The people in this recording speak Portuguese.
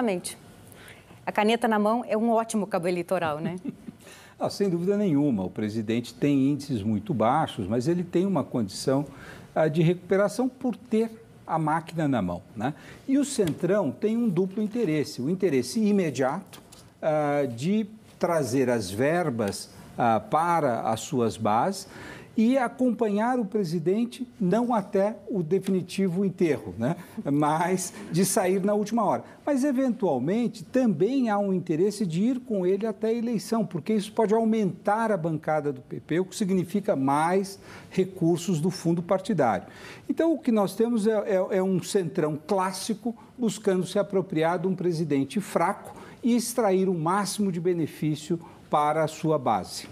Exatamente. A caneta na mão é um ótimo cabo eleitoral, né? Ah, sem dúvida nenhuma. O presidente tem índices muito baixos, mas ele tem uma condição ah, de recuperação por ter a máquina na mão. Né? E o Centrão tem um duplo interesse: o interesse imediato ah, de trazer as verbas ah, para as suas bases e acompanhar o presidente, não até o definitivo enterro, né? mas de sair na última hora. Mas, eventualmente, também há um interesse de ir com ele até a eleição, porque isso pode aumentar a bancada do PP, o que significa mais recursos do fundo partidário. Então, o que nós temos é, é, é um centrão clássico buscando se apropriar de um presidente fraco e extrair o máximo de benefício para a sua base.